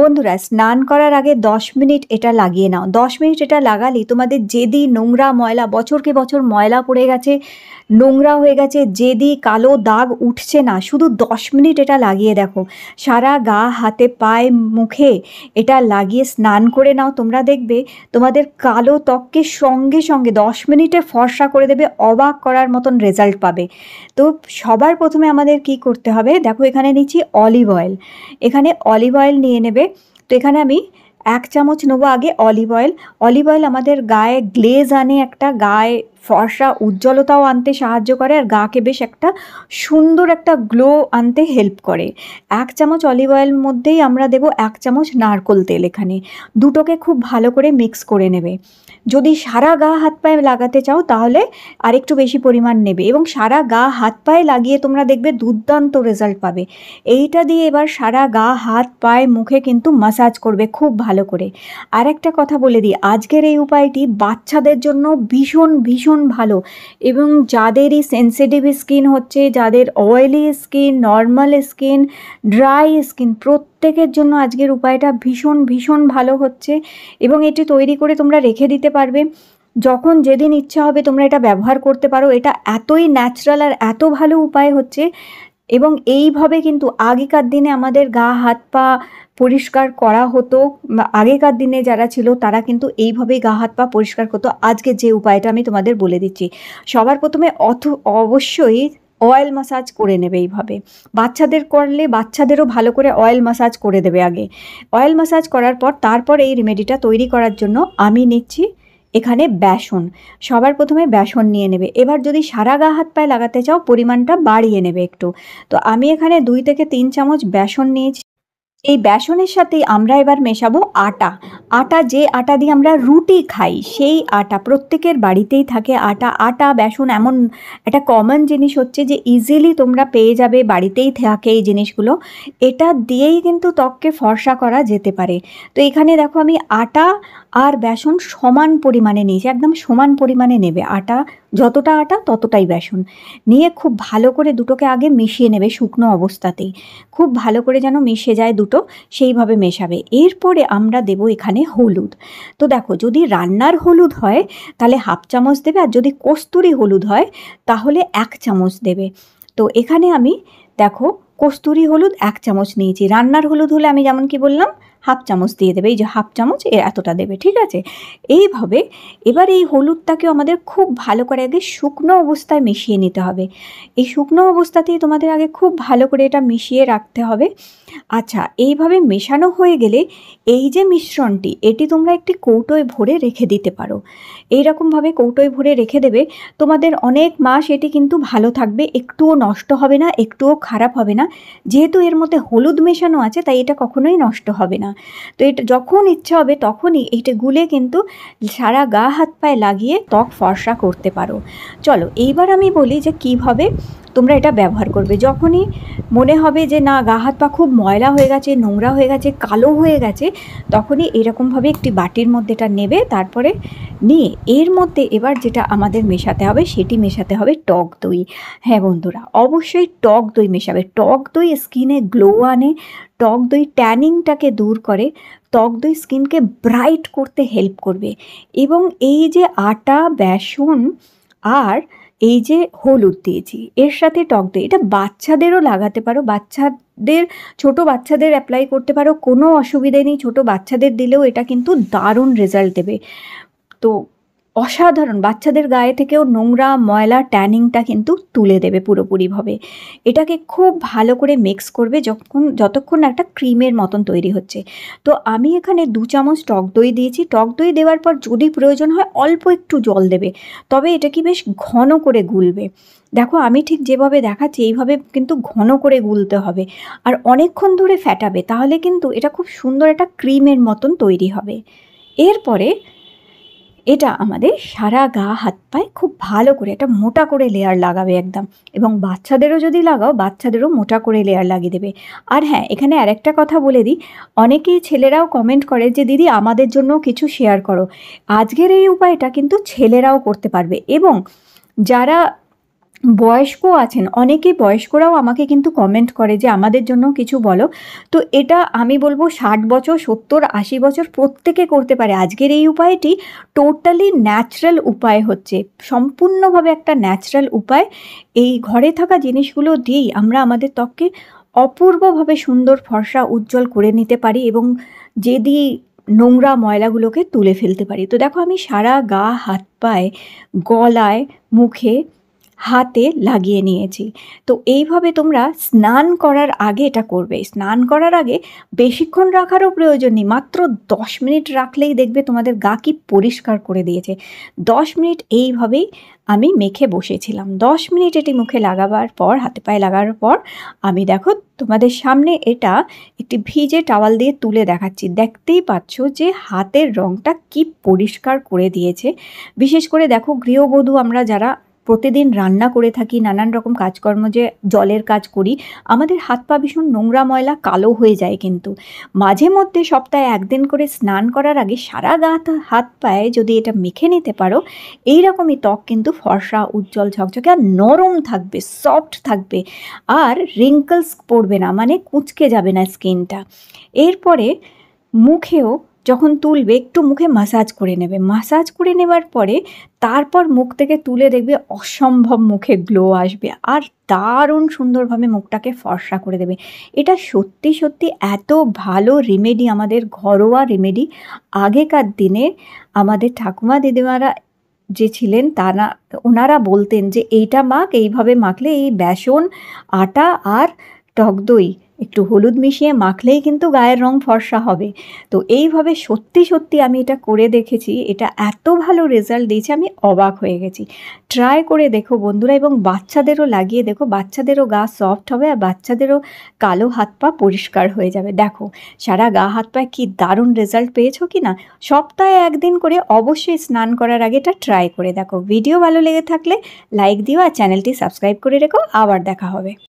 বন্ধুরা স্নান করার আগে দশ মিনিট এটা লাগিয়ে নাও দশ মিনিট এটা লাগালে তোমাদের যেদি নোংরা ময়লা বছরকে বছর ময়লা পড়ে গেছে নোংরা হয়ে গেছে যেদি কালো দাগ উঠছে না শুধু দশ মিনিট এটা লাগিয়ে দেখো সারা গা হাতে পায়ে মুখে এটা লাগিয়ে স্নান করে নাও তোমরা দেখবে তোমাদের কালো ত্বককে সঙ্গে সঙ্গে দশ মিনিটে ফর্সা করে দেবে অবাক করার মতন রেজাল্ট পাবে তো সবার প্রথমে আমাদের কি করতে হবে দেখো এখানে নিচ্ছি অলিভ অয়েল এখানে অলিভ অয়েল নিয়ে নেবে লাগবে তো এখানে আমি এক চামচ নেবো আগে অলিভ অয়েল অলিভ অয়েল আমাদের গায়ে গ্লেজ আনে একটা গায়ে ফর্সা উজ্জ্বলতাও আনতে সাহায্য করে আর গাকে বেশ একটা সুন্দর একটা গ্লো আনতে হেল্প করে এক চামচ অলিভ অয়েল মধ্যেই আমরা দেব এক চামচ নারকোল তেল এখানে দুটোকে খুব ভালো করে মিক্স করে নেবে যদি সারা গা হাত পায়ে লাগাতে চাও তাহলে আরেকটু বেশি পরিমাণ নেবে এবং সারা গা হাত পায়ে লাগিয়ে তোমরা দেখবে দুর্দান্ত রেজাল্ট পাবে এইটা দিয়ে এবার সারা গা হাত পায়ে মুখে কিন্তু মাসাজ করবে খুব ভালো করে আর একটা কথা বলে দিই আজকের এই উপায়টি বাচ্চাদের জন্য ভীষণ ভীষণ ভীষণ ভালো এবং যাদের এই সেন্সিটিভ স্কিন হচ্ছে যাদের oily skin normal skin dry skin প্রত্যেকের জন্য আজকের উপায়টা ভীষণ ভীষণ ভালো হচ্ছে এবং এটি তৈরি করে তোমরা রেখে দিতে পারবে যখন যেদিন ইচ্ছা হবে তোমরা এটা ব্যবহার করতে পারো এটা এতই ন্যাচারাল আর এত ভালো উপায় হচ্ছে এবং এইভাবে কিন্তু আগেকার দিনে আমাদের গা হাত পা পরিষ্কার করা হতো আগেকার দিনে যারা ছিল তারা কিন্তু এইভাবেই গা হাত পা পরিষ্কার করতো আজকে যে উপায়টা আমি তোমাদের বলে দিচ্ছি সবার প্রথমে অথ অবশ্যই অয়েল মাসাজ করে নেবে এইভাবে বাচ্চাদের করলে বাচ্চাদেরও ভালো করে অয়েল মাসাজ করে দেবে আগে অয়েল মাসাজ করার পর তারপর এই রেমেডিটা তৈরি করার জন্য আমি নিচ্ছি এখানে বেসন সবার প্রথমে বেসন নিয়ে নেবে এবার যদি সারা গা হাত পায়ে লাগাতে চাও পরিমাণটা বাড়িয়ে নেবে একটু তো আমি এখানে দুই থেকে তিন চামচ বেসন নিয়েছি এই বেসনের সাথে আমরা এবার মেশাবো আটা আটা যে আটা দিয়ে আমরা রুটি খাই সেই আটা প্রত্যেকের বাড়িতেই থাকে আটা আটা বেসন এমন একটা কমন জিনিস হচ্ছে যে ইজিলি তোমরা পেয়ে যাবে বাড়িতেই থাকে এই জিনিসগুলো এটা দিয়েই কিন্তু ত্বককে ফর্সা করা যেতে পারে তো এখানে দেখো আমি আটা আর বেসন সমান পরিমাণে নিয়েছি একদম সমান পরিমাণে নেবে আটা যতটা আটা ততটাই বেসন নিয়ে খুব ভালো করে দুটোকে আগে মিশিয়ে নেবে শুকনো অবস্থাতেই খুব ভালো করে যেন মিশে যায় দুটো সেইভাবে মেশাবে এরপরে আমরা দেব এখানে হলুদ তো দেখো যদি রান্নার হলুদ হয় তাহলে হাফ চামচ দেবে আর যদি কস্তুরি হলুদ হয় তাহলে এক চামচ দেবে তো এখানে আমি দেখো কস্তুরি হলুদ এক চামচ নিয়েছি রান্নার হলুদ হলে আমি যেমন কি বললাম হাফ চামচ দিয়ে দেবে এই যে হাফ চামচ এর এতটা দেবে ঠিক আছে এইভাবে এবার এই হলুদটাকেও আমাদের খুব ভালো করে আগে শুকনো অবস্থায় মিশিয়ে নিতে হবে এই শুকনো অবস্থাতেই তোমাদের আগে খুব ভালো করে এটা মিশিয়ে রাখতে হবে আচ্ছা এইভাবে মেশানো হয়ে গেলে এই যে মিশ্রণটি এটি তোমরা একটি কৌটোয় ভরে রেখে দিতে পারো এইরকমভাবে কৌটোয় ভরে রেখে দেবে তোমাদের অনেক মাস এটি কিন্তু ভালো থাকবে একটুও নষ্ট হবে না একটুও খারাপ হবে না যেহেতু এর মধ্যে হলুদ মেশানো আছে তাই এটা কখনোই নষ্ট হবে না তো এটা যখন ইচ্ছা হবে তখনই এইটা গুলে কিন্তু সারা গা হাত পায়ে লাগিয়ে ত্বক ফর্সা করতে পারো চলো এইবার আমি বলি যে কীভাবে তোমরা এটা ব্যবহার করবে যখনই মনে হবে যে না গা হাত পা খুব ময়লা হয়ে গেছে নোংরা হয়ে গেছে কালো হয়ে গেছে তখনই এরকমভাবে একটি বাটির মধ্যে এটা নেবে তারপরে নিয়ে এর মধ্যে এবার যেটা আমাদের মেশাতে হবে সেটি মেশাতে হবে টক দই হ্যাঁ বন্ধুরা অবশ্যই টক দই মেশাবে টক দই স্কিনে গ্লো আনে টক দই ট্যানিংটাকে দূর করে টক দই স্কিনকে ব্রাইট করতে হেল্প করবে এবং এই যে আটা বেসন আর এই যে হলুদ দিয়েছি এর সাথে টক দই এটা বাচ্চাদেরও লাগাতে পারো বাচ্চাদের ছোট বাচ্চাদের অ্যাপ্লাই করতে পারো কোনো অসুবিধে নেই ছোট বাচ্চাদের দিলেও এটা কিন্তু দারুণ রেজাল্ট দেবে তো অসাধারণ বাচ্চাদের গায়ে থেকেও নোংরা ময়লা ট্যানিংটা কিন্তু তুলে দেবে পুরোপুরিভাবে এটাকে খুব ভালো করে মিক্স করবে যখন যতক্ষণ একটা ক্রিমের মতন তৈরি হচ্ছে তো আমি এখানে দু চামচ টক দই দিয়েছি টক দই দেওয়ার পর যদি প্রয়োজন হয় অল্প একটু জল দেবে তবে এটা কি বেশ ঘন করে গুলবে দেখো আমি ঠিক যেভাবে দেখাচ্ছি এইভাবে কিন্তু ঘন করে গুলতে হবে আর অনেকক্ষণ ধরে ফ্যাটাবে তাহলে কিন্তু এটা খুব সুন্দর একটা ক্রিমের মতন তৈরি হবে এরপরে এটা আমাদের সারা গা হাত পায়ে খুব ভালো করে একটা মোটা করে লেয়ার লাগাবে একদম এবং বাচ্চাদেরও যদি লাগাও বাচ্চাদেরও মোটা করে লেয়ার লাগিয়ে দেবে আর হ্যাঁ এখানে আর একটা কথা বলে দিই অনেকেই ছেলেরাও কমেন্ট করে যে দিদি আমাদের জন্য কিছু শেয়ার করো আজকের এই উপায়টা কিন্তু ছেলেরাও করতে পারবে এবং যারা বয়স্ক আছেন অনেকে বয়স্করাও আমাকে কিন্তু কমেন্ট করে যে আমাদের জন্য কিছু বলো তো এটা আমি বলবো ষাট বছর সত্তর আশি বছর প্রত্যেকে করতে পারে আজকের এই উপায়টি টোটালি ন্যাচারাল উপায় হচ্ছে সম্পূর্ণভাবে একটা ন্যাচারাল উপায় এই ঘরে থাকা জিনিসগুলো দিয়েই আমরা আমাদের ত্বককে অপূর্বভাবে সুন্দর ফর্সা উজ্জ্বল করে নিতে পারি এবং যেদি নোংরা ময়লাগুলোকে তুলে ফেলতে পারি তো দেখো আমি সারা গা হাত পায়ে গলায় মুখে হাতে লাগিয়ে নিয়েছি তো এইভাবে তোমরা স্নান করার আগে এটা করবে স্নান করার আগে বেশিক্ষণ রাখারও প্রয়োজন নেই মাত্র দশ মিনিট রাখলেই দেখবে তোমাদের গা কি পরিষ্কার করে দিয়েছে দশ মিনিট এইভাবেই আমি মেখে বসেছিলাম দশ মিনিট এটি মুখে লাগাবার পর হাতে পায়ে লাগার পর আমি দেখো তোমাদের সামনে এটা একটি ভিজে টাওয়াল দিয়ে তুলে দেখাচ্ছি দেখতেই পাচ্ছ যে হাতের রঙটা কি পরিষ্কার করে দিয়েছে বিশেষ করে দেখো গৃহবধূ আমরা যারা প্রতিদিন রান্না করে থাকি নানান রকম কাজকর্ম যে জলের কাজ করি আমাদের হাত পা ভীষণ নোংরা ময়লা কালো হয়ে যায় কিন্তু মাঝে মধ্যে সপ্তাহে একদিন করে স্নান করার আগে সারা গাঁত হাত পায়ে যদি এটা মেখে নিতে পারো এই রকমই ত্বক কিন্তু ফর্সা উজ্জ্বল ঝকঝকে আর নরম থাকবে সফট থাকবে আর রিঙ্কলস পড়বে না মানে কুঁচকে যাবে না স্কিনটা এরপরে মুখেও যখন তুলবে একটু মুখে মাসাজ করে নেবে মাসাজ করে নেবার পরে তারপর মুখ থেকে তুলে দেখবে অসম্ভব মুখে গ্লো আসবে আর দারুণ সুন্দরভাবে মুখটাকে ফর্সা করে দেবে এটা সত্যি সত্যি এত ভালো রেমেডি আমাদের ঘরোয়া রেমেডি আগেকার দিনে আমাদের ঠাকুমা দিদিমারা যে ছিলেন তারা ওনারা বলতেন যে এইটা মাখ এইভাবে মাখলে এই বেসন আটা আর টক দই একটু হলুদ মিশিয়ে মাখলেই কিন্তু গায়ের রং ফর্সা হবে তো এইভাবে সত্যি সত্যি আমি এটা করে দেখেছি এটা এত ভালো রেজাল্ট দিয়েছে আমি অবাক হয়ে গেছি ট্রাই করে দেখো বন্ধুরা এবং বাচ্চাদেরও লাগিয়ে দেখো বাচ্চাদেরও গা সফট হবে আর বাচ্চাদেরও কালো হাত পা পরিষ্কার হয়ে যাবে দেখো সারা গা হাত পায়ে কি দারুণ রেজাল্ট পেয়েছো কি না সপ্তাহে একদিন করে অবশ্যই স্নান করার আগে এটা ট্রাই করে দেখো ভিডিও ভালো লেগে থাকলে লাইক দিও আর চ্যানেলটি সাবস্ক্রাইব করে রেখো আবার দেখা হবে